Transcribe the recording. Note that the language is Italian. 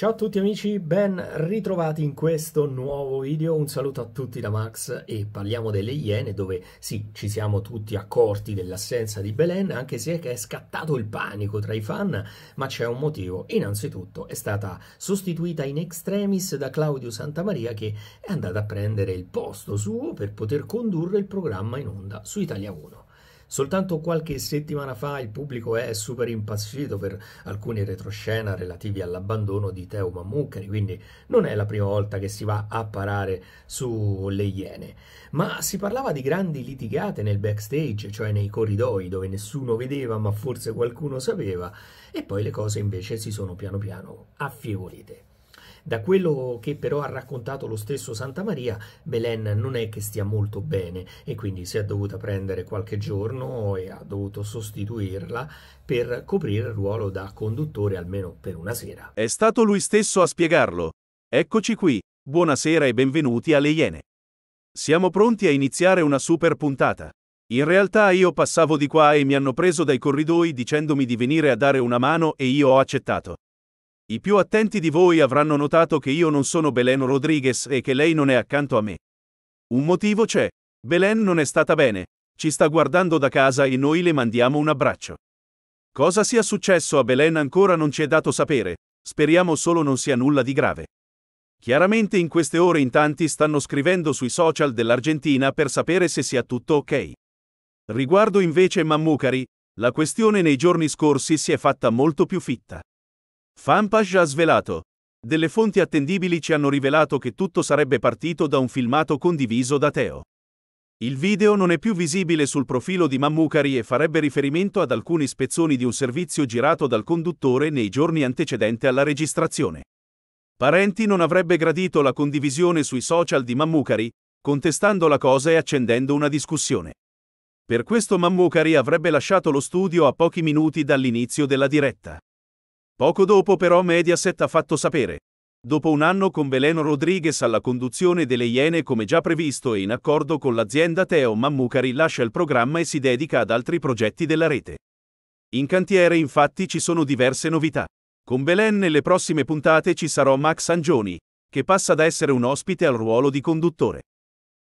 Ciao a tutti amici, ben ritrovati in questo nuovo video, un saluto a tutti da Max e parliamo delle Iene dove sì, ci siamo tutti accorti dell'assenza di Belen anche se è scattato il panico tra i fan, ma c'è un motivo, innanzitutto è stata sostituita in extremis da Claudio Santamaria che è andata a prendere il posto suo per poter condurre il programma in onda su Italia 1. Soltanto qualche settimana fa il pubblico è super impazzito per alcuni retroscena relativi all'abbandono di Teo Mammucari, quindi non è la prima volta che si va a parare sulle Iene. Ma si parlava di grandi litigate nel backstage, cioè nei corridoi dove nessuno vedeva ma forse qualcuno sapeva, e poi le cose invece si sono piano piano affievolite. Da quello che però ha raccontato lo stesso Santa Maria, Belen non è che stia molto bene e quindi si è dovuta prendere qualche giorno e ha dovuto sostituirla per coprire il ruolo da conduttore almeno per una sera. È stato lui stesso a spiegarlo. Eccoci qui, buonasera e benvenuti alle Iene. Siamo pronti a iniziare una super puntata. In realtà io passavo di qua e mi hanno preso dai corridoi dicendomi di venire a dare una mano e io ho accettato. I più attenti di voi avranno notato che io non sono Belen Rodriguez e che lei non è accanto a me. Un motivo c'è. Belen non è stata bene. Ci sta guardando da casa e noi le mandiamo un abbraccio. Cosa sia successo a Belen ancora non ci è dato sapere, speriamo solo non sia nulla di grave. Chiaramente in queste ore in tanti stanno scrivendo sui social dell'Argentina per sapere se sia tutto ok. Riguardo invece Mammucari, la questione nei giorni scorsi si è fatta molto più fitta. Fanpage ha svelato. Delle fonti attendibili ci hanno rivelato che tutto sarebbe partito da un filmato condiviso da Teo. Il video non è più visibile sul profilo di Mammucari e farebbe riferimento ad alcuni spezzoni di un servizio girato dal conduttore nei giorni antecedenti alla registrazione. Parenti non avrebbe gradito la condivisione sui social di Mammucari, contestando la cosa e accendendo una discussione. Per questo Mammucari avrebbe lasciato lo studio a pochi minuti dall'inizio della diretta. Poco dopo però Mediaset ha fatto sapere. Dopo un anno con Veleno Rodriguez alla conduzione delle Iene come già previsto e in accordo con l'azienda Teo Mammucari lascia il programma e si dedica ad altri progetti della rete. In cantiere infatti ci sono diverse novità. Con Belen nelle prossime puntate ci sarà Max Angioni, che passa da essere un ospite al ruolo di conduttore.